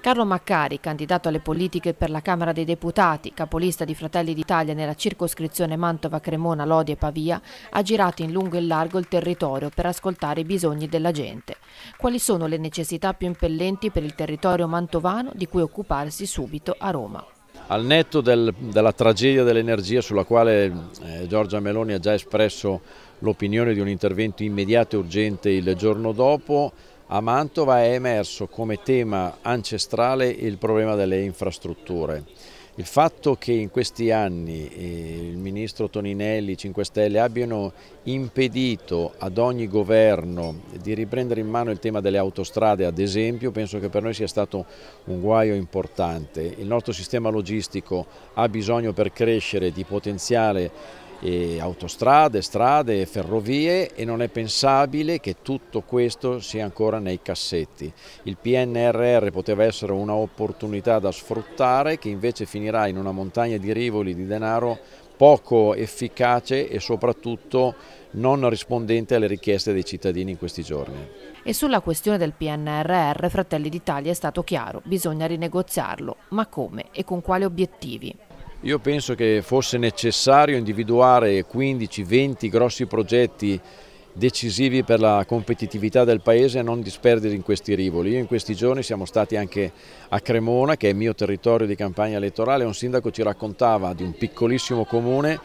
Carlo Maccari, candidato alle politiche per la Camera dei Deputati, capolista di Fratelli d'Italia nella circoscrizione Mantova, Cremona, Lodi e Pavia, ha girato in lungo e in largo il territorio per ascoltare i bisogni della gente. Quali sono le necessità più impellenti per il territorio mantovano di cui occuparsi subito a Roma? Al netto del, della tragedia dell'energia sulla quale eh, Giorgia Meloni ha già espresso l'opinione di un intervento immediato e urgente il giorno dopo, a Mantova è emerso come tema ancestrale il problema delle infrastrutture. Il fatto che in questi anni eh, il ministro Toninelli, 5 Stelle, abbiano impedito ad ogni governo di riprendere in mano il tema delle autostrade, ad esempio, penso che per noi sia stato un guaio importante. Il nostro sistema logistico ha bisogno per crescere di potenziale e autostrade, strade, ferrovie e non è pensabile che tutto questo sia ancora nei cassetti. Il PNRR poteva essere un'opportunità da sfruttare che invece finirà in una montagna di rivoli di denaro poco efficace e soprattutto non rispondente alle richieste dei cittadini in questi giorni. E sulla questione del PNRR Fratelli d'Italia è stato chiaro, bisogna rinegoziarlo, ma come e con quali obiettivi? Io penso che fosse necessario individuare 15-20 grossi progetti decisivi per la competitività del paese e non disperdere in questi rivoli. Io in questi giorni siamo stati anche a Cremona, che è il mio territorio di campagna elettorale, un sindaco ci raccontava di un piccolissimo comune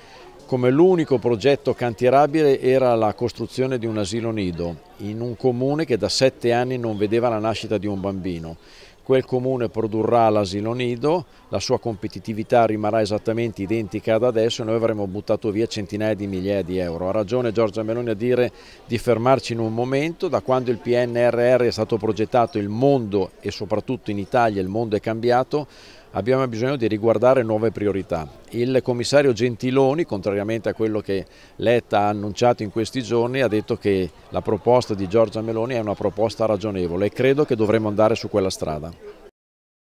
come l'unico progetto cantierabile era la costruzione di un asilo nido in un comune che da sette anni non vedeva la nascita di un bambino quel comune produrrà l'asilo nido, la sua competitività rimarrà esattamente identica ad adesso e noi avremo buttato via centinaia di migliaia di euro. Ha ragione Giorgia Meloni a dire di fermarci in un momento, da quando il PNRR è stato progettato il mondo e soprattutto in Italia il mondo è cambiato, abbiamo bisogno di riguardare nuove priorità. Il commissario Gentiloni, contrariamente a quello che Letta ha annunciato in questi giorni, ha detto che la proposta di Giorgia Meloni è una proposta ragionevole e credo che dovremmo andare su quella strada.